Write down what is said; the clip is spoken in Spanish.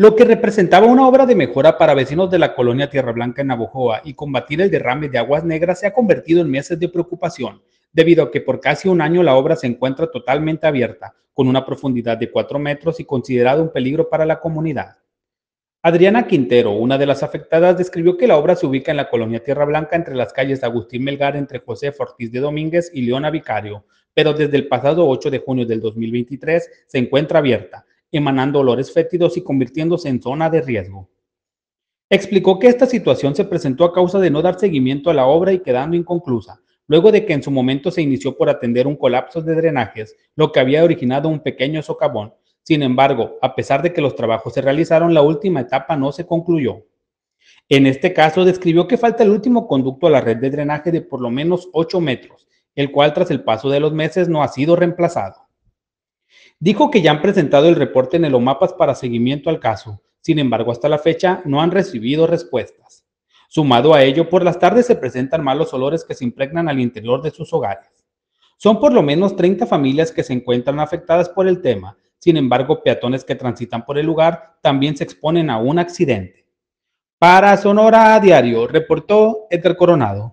lo que representaba una obra de mejora para vecinos de la colonia Tierra Blanca en Navojoa y combatir el derrame de aguas negras se ha convertido en meses de preocupación, debido a que por casi un año la obra se encuentra totalmente abierta, con una profundidad de 4 metros y considerado un peligro para la comunidad. Adriana Quintero, una de las afectadas, describió que la obra se ubica en la colonia Tierra Blanca entre las calles Agustín Melgar entre José Fortís de Domínguez y Leona Vicario, pero desde el pasado 8 de junio del 2023 se encuentra abierta, emanando olores fétidos y convirtiéndose en zona de riesgo. Explicó que esta situación se presentó a causa de no dar seguimiento a la obra y quedando inconclusa, luego de que en su momento se inició por atender un colapso de drenajes, lo que había originado un pequeño socavón. Sin embargo, a pesar de que los trabajos se realizaron, la última etapa no se concluyó. En este caso, describió que falta el último conducto a la red de drenaje de por lo menos 8 metros, el cual tras el paso de los meses no ha sido reemplazado. Dijo que ya han presentado el reporte en el OMAPAS para seguimiento al caso. Sin embargo, hasta la fecha no han recibido respuestas. Sumado a ello, por las tardes se presentan malos olores que se impregnan al interior de sus hogares. Son por lo menos 30 familias que se encuentran afectadas por el tema. Sin embargo, peatones que transitan por el lugar también se exponen a un accidente. Para Sonora a Diario, reportó Edgar Coronado.